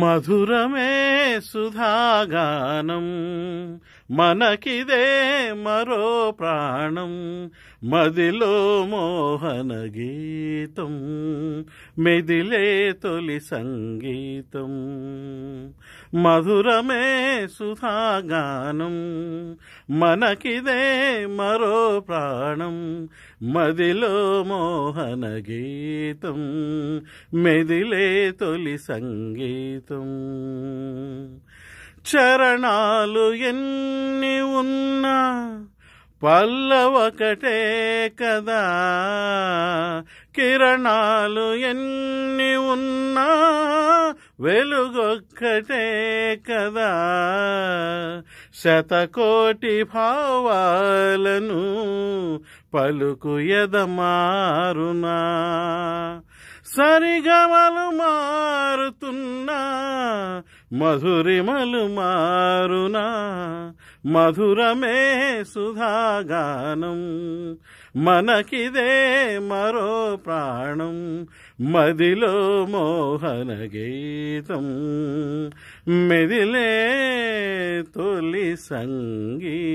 మధురమే సుధాగానం మనకిదే మరో ప్రాణం మదిలో మోహన గీతం మెదిలే తొలి సంగీతం మధురమే సుధాగానం మనకిదే మరో ప్రాణం మదిలో మోహన గీతం మెదిలే తొలి సంగీతం చరణాలు ఎన్ని ఉన్నా పల్లవకటే కదా కిరణాలు ఎన్ని ఉన్నా వెలుగొక్కటే కదా శతకోటి భావాలను పలుకు ఎదమారునా సరిగమలు మారుతున్నా మధురిమలు మారునా మధురమే సుధాగానం మనకిదే మరో ప్రాణం మదిలో మోహన గీతం మెదిలే తొలి సంగీతం